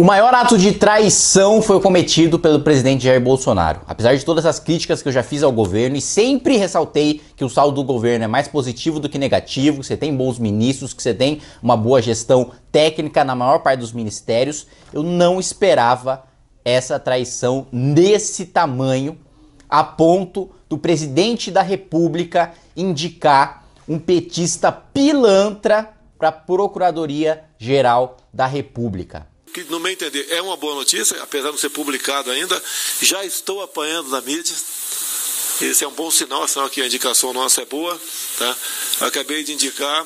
O maior ato de traição foi cometido pelo presidente Jair Bolsonaro. Apesar de todas as críticas que eu já fiz ao governo e sempre ressaltei que o saldo do governo é mais positivo do que negativo, que você tem bons ministros, que você tem uma boa gestão técnica na maior parte dos ministérios, eu não esperava essa traição nesse tamanho, a ponto do presidente da República indicar um petista pilantra para a Procuradoria Geral da República que, no meu entender, é uma boa notícia, apesar de não ser publicado ainda. Já estou apanhando na mídia. Esse é um bom sinal, sinal que a indicação nossa é boa. Tá? Acabei de indicar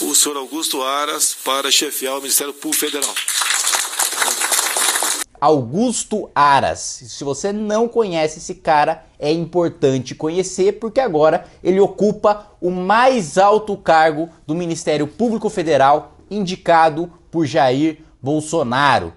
o senhor Augusto Aras para chefiar o Ministério Público Federal. Augusto Aras. Se você não conhece esse cara, é importante conhecer, porque agora ele ocupa o mais alto cargo do Ministério Público Federal, indicado por Jair Bolsonaro.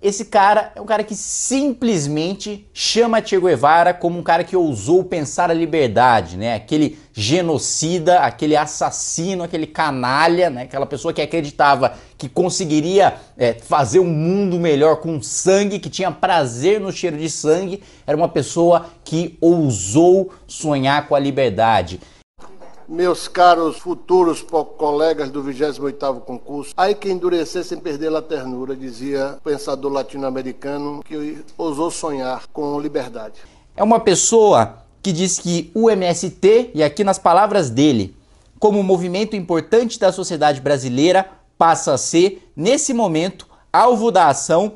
Esse cara é um cara que simplesmente chama Che Guevara como um cara que ousou pensar a liberdade, né? Aquele genocida, aquele assassino, aquele canalha, né? Aquela pessoa que acreditava que conseguiria é, fazer um mundo melhor com sangue, que tinha prazer no cheiro de sangue, era uma pessoa que ousou sonhar com a liberdade meus caros futuros colegas do 28º concurso, aí que endurecer sem perder a ternura, dizia o pensador latino-americano que ousou sonhar com liberdade. É uma pessoa que diz que o MST, e aqui nas palavras dele, como movimento importante da sociedade brasileira, passa a ser, nesse momento, alvo da ação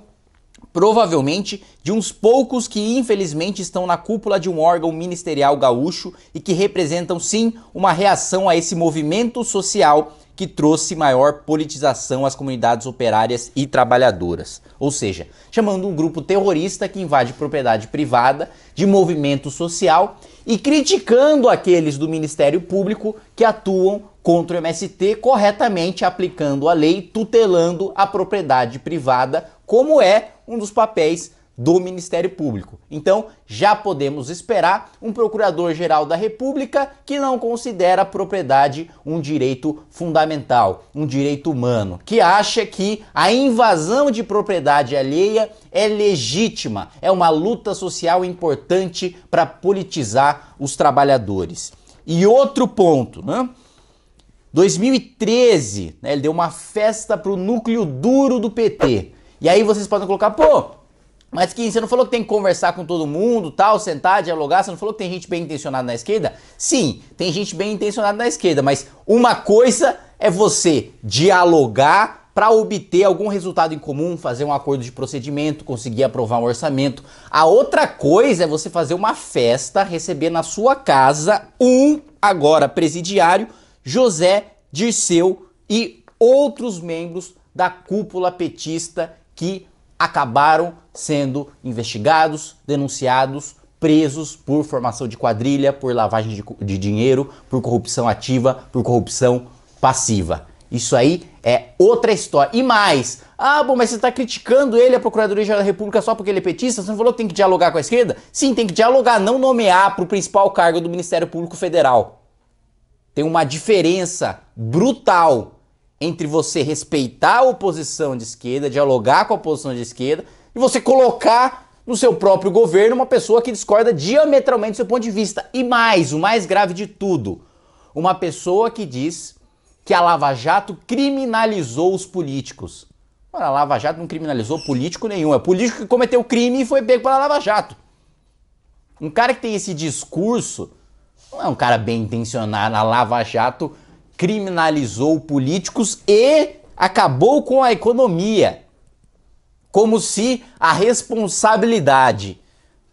provavelmente de uns poucos que infelizmente estão na cúpula de um órgão ministerial gaúcho e que representam sim uma reação a esse movimento social que trouxe maior politização às comunidades operárias e trabalhadoras. Ou seja, chamando um grupo terrorista que invade propriedade privada de movimento social e criticando aqueles do Ministério Público que atuam contra o MST corretamente aplicando a lei, tutelando a propriedade privada, como é um dos papéis do Ministério Público. Então, já podemos esperar um Procurador-Geral da República que não considera a propriedade um direito fundamental, um direito humano, que acha que a invasão de propriedade alheia é legítima, é uma luta social importante para politizar os trabalhadores. E outro ponto, né? 2013, né, ele deu uma festa para o núcleo duro do PT e aí vocês podem colocar, pô, mas que você não falou que tem que conversar com todo mundo, tal, sentar, dialogar, você não falou que tem gente bem intencionada na esquerda? Sim, tem gente bem intencionada na esquerda, mas uma coisa é você dialogar para obter algum resultado em comum, fazer um acordo de procedimento, conseguir aprovar um orçamento. A outra coisa é você fazer uma festa, receber na sua casa um agora presidiário, José Dirceu e outros membros da cúpula petista que acabaram sendo investigados, denunciados, presos por formação de quadrilha, por lavagem de, de dinheiro, por corrupção ativa, por corrupção passiva. Isso aí é outra história. E mais, ah, bom, mas você está criticando ele, a Procuradoria da República, só porque ele é petista? Você não falou que tem que dialogar com a esquerda? Sim, tem que dialogar, não nomear para o principal cargo do Ministério Público Federal. Tem uma diferença brutal entre você respeitar a oposição de esquerda, dialogar com a oposição de esquerda, e você colocar no seu próprio governo uma pessoa que discorda diametralmente do seu ponto de vista. E mais, o mais grave de tudo, uma pessoa que diz que a Lava Jato criminalizou os políticos. Ora, a Lava Jato não criminalizou político nenhum. É político que cometeu crime e foi pego pela Lava Jato. Um cara que tem esse discurso não é um cara bem intencionado. A Lava Jato criminalizou políticos e acabou com a economia. Como se a responsabilidade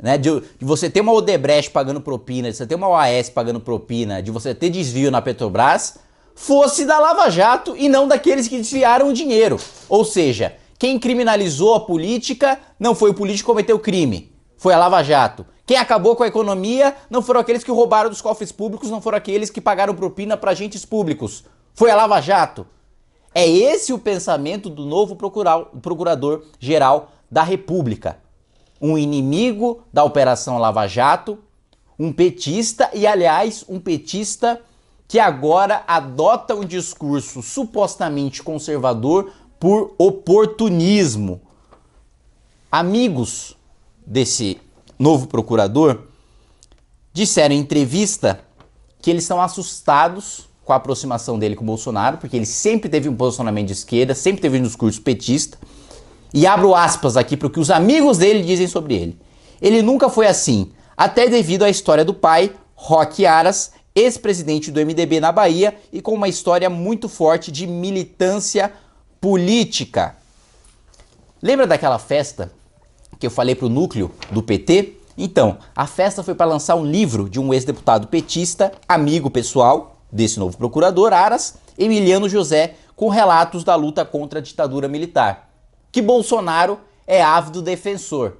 né, de, de, você ter uma Odebrecht pagando propina, de você ter uma OAS pagando propina, de você ter desvio na Petrobras, fosse da Lava Jato e não daqueles que desviaram o dinheiro. Ou seja, quem criminalizou a política não foi o político que cometeu o crime, foi a Lava Jato. Quem acabou com a economia não foram aqueles que roubaram dos cofres públicos, não foram aqueles que pagaram propina para agentes públicos. Foi a Lava Jato. É esse o pensamento do novo procurador-geral da República. Um inimigo da Operação Lava Jato, um petista e, aliás, um petista que agora adota um discurso supostamente conservador por oportunismo. Amigos desse novo procurador, disseram em entrevista que eles estão assustados com a aproximação dele com o Bolsonaro, porque ele sempre teve um posicionamento de esquerda, sempre teve um discurso petista. E abro aspas aqui para o que os amigos dele dizem sobre ele. Ele nunca foi assim, até devido à história do pai, Roque Aras, ex-presidente do MDB na Bahia e com uma história muito forte de militância política. Lembra daquela festa que eu falei para o núcleo do PT, então, a festa foi para lançar um livro de um ex-deputado petista, amigo pessoal desse novo procurador, Aras, Emiliano José, com relatos da luta contra a ditadura militar, que Bolsonaro é ávido defensor.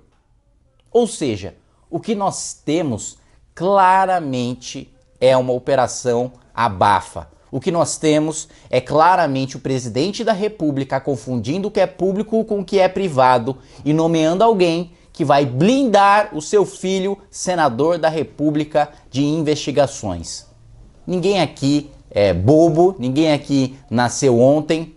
Ou seja, o que nós temos claramente é uma operação abafa, o que nós temos é claramente o presidente da República confundindo o que é público com o que é privado e nomeando alguém que vai blindar o seu filho, senador da República, de investigações. Ninguém aqui é bobo, ninguém aqui nasceu ontem.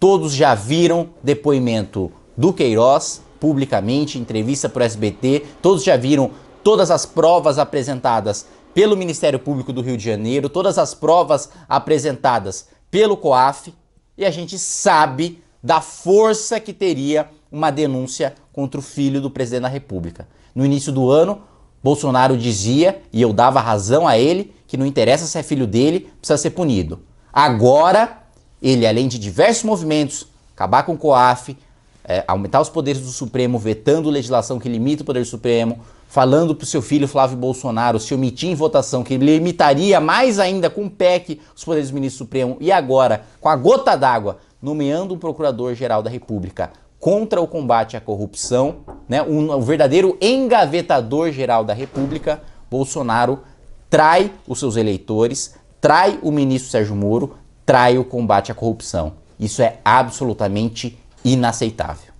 Todos já viram depoimento do Queiroz publicamente, entrevista para o SBT, todos já viram todas as provas apresentadas pelo Ministério Público do Rio de Janeiro, todas as provas apresentadas pelo COAF, e a gente sabe da força que teria uma denúncia contra o filho do presidente da República. No início do ano, Bolsonaro dizia, e eu dava razão a ele, que não interessa se é filho dele, precisa ser punido. Agora, ele, além de diversos movimentos, acabar com o COAF, é, aumentar os poderes do Supremo, vetando legislação que limita o poder do Supremo, falando para o seu filho Flávio Bolsonaro se omitir em votação, que ele limitaria mais ainda com o PEC os poderes do ministro Supremo e agora, com a gota d'água, nomeando um procurador-geral da República contra o combate à corrupção, né, O um verdadeiro engavetador-geral da República, Bolsonaro trai os seus eleitores, trai o ministro Sérgio Moro, trai o combate à corrupção. Isso é absolutamente inaceitável.